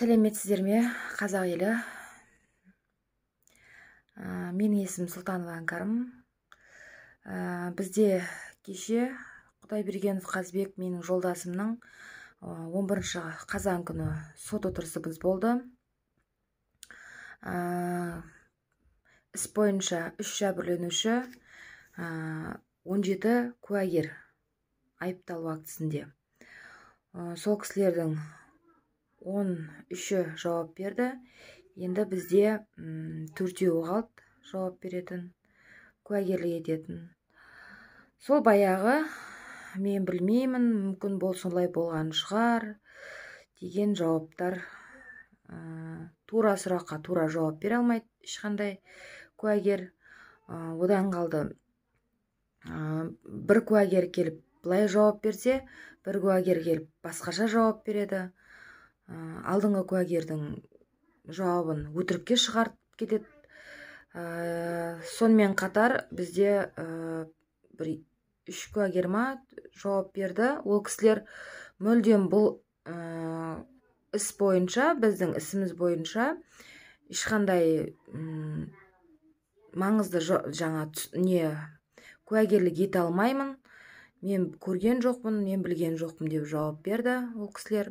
сәлеметсіздер ме қазақ елі менің есімім сұлтанова әнкәрім бізде кеше құдайбергенов қазбек менің жолдасымның он бірінші қазан күні сот отырысымыз болды ә, іс бойынша үш жәбірленуші он жеті куәгер айыпталу актісінде сол кісілердің он үші жауап берді енді бізде төртеуі қалды жауап беретін куәгерлік ететін сол баяғы мен білмеймін мүмкін болсынлай солай болған шығар деген жауаптар тура сұраққа тура жауап бер алмайды ешқандай куәгер одан қалды бір куәгер келіп бұлай жауап берсе бір куәгер келіп басқаша жауап береді алдыңғы куәгердің жауабын өтірікке шығарып кетеді ә, сонымен қатар бізде ә, бір үш куәгер ма жауап берді ол кісілер мүлдем бұл ә, іс бойынша біздің ісіміз бойынша ешқандай маңызды жаңа не куәгерлік ете алмаймын мен көрген жоқпын мен білген жоқпын деп жауап берді ол кісілер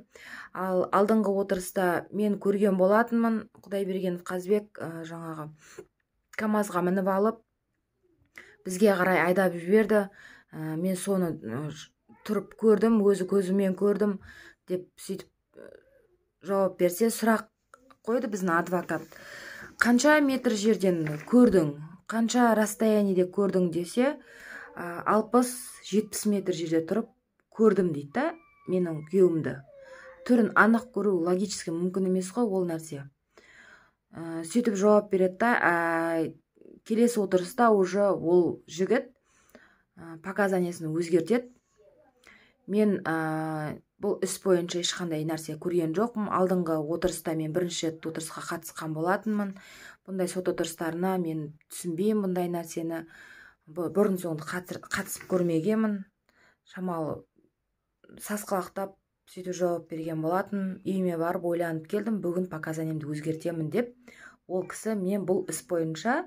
ал алдыңғы отырыста мен көрген болатынмын құдайбергенов қазбек ә, жаңағы камазға мініп алып бізге қарай айдап жіберді мен соны тұрып көрдім өзі көзімен көрдім деп сөйтіп жауап берсе сұрақ қойды біздің адвокат қанша метр жерден көрдің қанша расстояниеде көрдің десе алпыс жетпіс метр жерде тұрып көрдім дейді да менің күйеуімді түрін анық көру логически мүмкін емес қой ол нәрсе ә, сөйтіп жауап береді да ә, келесі отырыста уже ол жігіт ә, показаниясын өзгертеді мен бұл іс бойынша ешқандай нәрсе көрген жоқпын алдыңғы отырыста мен бірінші рет отырысқа қатысқан болатынмын бұндай сот отырыстарына мен түсінбеймін бұндай нәрсені бұрын соңды қатысып көрмегенмін шамалы сасқалақтап сөйтіп жауап берген болатын үйіме барып ойланып келдім бүгін показаниямды өзгертемін деп ол кісі мен бұл іс бойынша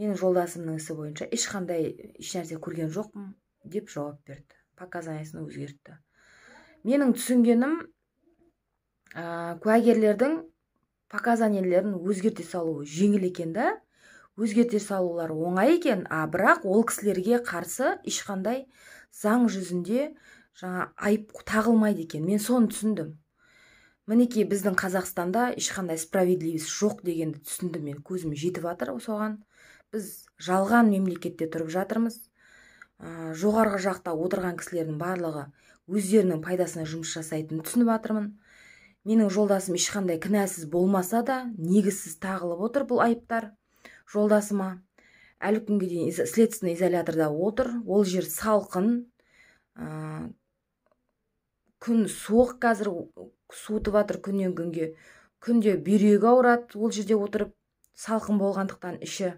менің жолдасымның ісі бойынша ешқандай ешнәрсе көрген жоқпын деп жауап берді показаниясын өзгертті менің түсінгенім ә, куәгерлердің показаниелерін өзгерте салуы жеңіл екен да өзгерте салулар оңай екен а бірақ ол кісілерге қарсы ешқандай заң жүзінде жаңа айып тағылмайды екен мен соны түсіндім мінекей біздің қазақстанда ешқандай справедливость жоқ дегенді түсіндім мен көзім жетіп жатыр соған біз жалған мемлекетте тұрып жатырмыз ә, жоғарғы жақта отырған кісілердің барлығы өздерінің пайдасына жұмыс жасайтынын түсініп жатырмын менің жолдасым ешқандай кінәсіз болмаса да негізсіз тағылып отыр бұл айыптар жолдасыма әлі күнге дейін следственный изоляторда отыр ол жер салқын ә, күн суық қазір суытып жатыр күннен күнге күнде бүйрегі ауырады ол жерде отырып салқын болғандықтан іші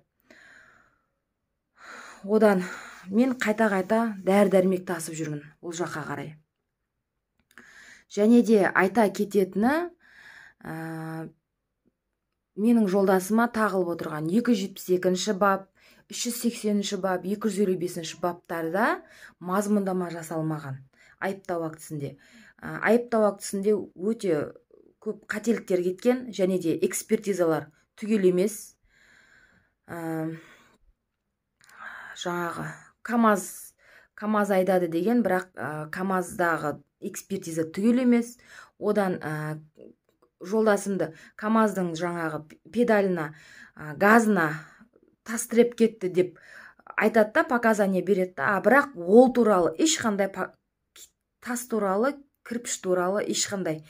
одан мен қайта қайта дәрі дәрмек тасып жүрмін ол жаққа қарай және де айта кететіні менің жолдасыма тағылып отырған 272 бап 380 бап 255 баптарда мазмұндама жасалмаған айыптау актісінде айыптау актісінде өте көп қателіктер кеткен және де экспертизалар түгел емес жаңағы камаз камаз айдады деген бірақ камаздағы экспертиза түгел емес одан жолдасымды камаздың жаңағы педаліна, ә, газына тас кетті деп айтады да показания береді да а бірақ ол туралы ешқандай тас туралы кірпіш туралы ешқандай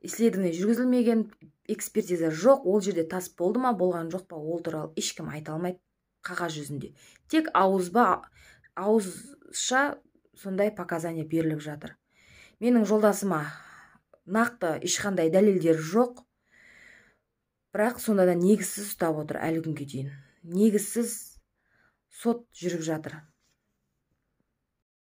исследование жүргізілмеген экспертиза жоқ ол жерде тас болды ма болған жоқ па ол туралы ешкім айта алмайды қағаз жүзінде тек ауызба ауызша сондай показания беріліп жатыр менің жолдасыма нақты ешқандай дәлелдер жоқ бірақ сонда да негізсіз ұстап отыр әлі күнге дейін негізсіз сот жүріп жатыр